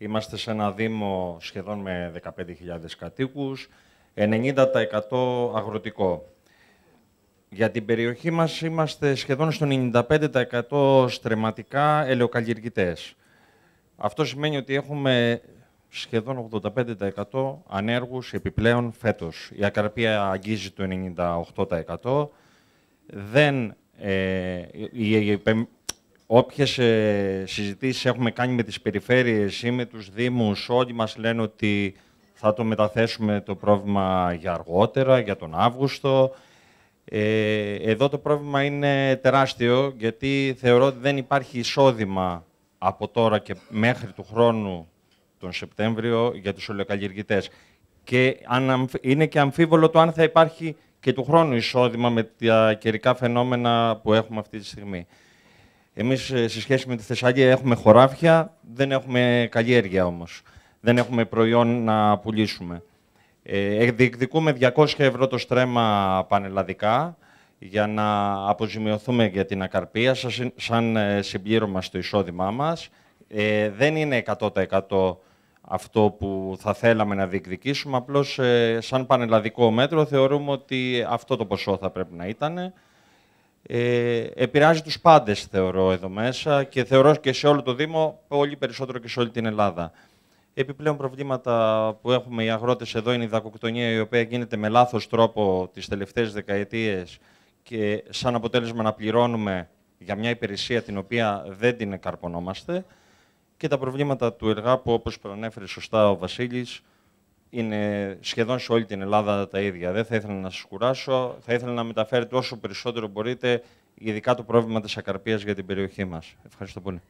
Είμαστε σε ένα δήμο σχεδόν με 15.000 κατοίκους, 90% αγροτικό. Για την περιοχή μας είμαστε σχεδόν στο 95% στρεματικά ελαιοκαλλιεργητές. Αυτό σημαίνει ότι έχουμε σχεδόν 85% ανέργους επιπλέον φέτος. Η ακαρπία αγγίζει το 98%. Δεν, ε, Όποιες ε, συζητήσεις έχουμε κάνει με τις περιφέρειες ή με τους Δήμους, όλοι μας λένε ότι θα το μεταθέσουμε το πρόβλημα για αργότερα, για τον Αύγουστο. Ε, εδώ το πρόβλημα είναι τεράστιο, γιατί θεωρώ ότι δεν υπάρχει εισόδημα από τώρα και μέχρι του χρόνου τον Σεπτέμβριο για τους ολοκαλλιεργητές. Και είναι και αμφίβολο το αν θα υπάρχει και του χρόνου εισόδημα με τα καιρικά φαινόμενα που έχουμε αυτή τη στιγμή. Εμείς, ε, σε σχέση με τη Θεσσαλία έχουμε χωράφια, δεν έχουμε καλλιέργεια όμως. Δεν έχουμε προϊόν να πουλήσουμε. Ε, διεκδικούμε 200 ευρώ το στρέμμα πανελλαδικά για να αποζημιωθούμε για την ακαρπία ε, σαν ε, συμπλήρωμα στο εισόδημά μας. δεν είναι 100% αυτό που θα θέλαμε να διεκδικήσουμε, απλώς σαν πανελλαδικό μέτρο θεωρούμε ότι αυτό το ποσό θα πρέπει να ήταν. Ε, επηρεάζει τους πάντες, θεωρώ, εδώ μέσα και θεωρώ και σε όλο το Δήμο, πολύ περισσότερο και σε όλη την Ελλάδα. Επιπλέον προβλήματα που έχουμε οι αγρότες εδώ είναι η δακοκτονία, η οποία γίνεται με λάθος τρόπο τις τελευταίες δεκαετίες και σαν αποτέλεσμα να πληρώνουμε για μια υπηρεσία την οποία δεν την καρπονόμαστε και τα προβλήματα του εργά που όπως προανέφερε σωστά ο Βασίλης είναι σχεδόν σε όλη την Ελλάδα τα ίδια. Δεν θα ήθελα να σας κουράσω, θα ήθελα να μεταφέρετε όσο περισσότερο μπορείτε, ειδικά το πρόβλημα της ακαρπίας για την περιοχή μας. Ευχαριστώ πολύ.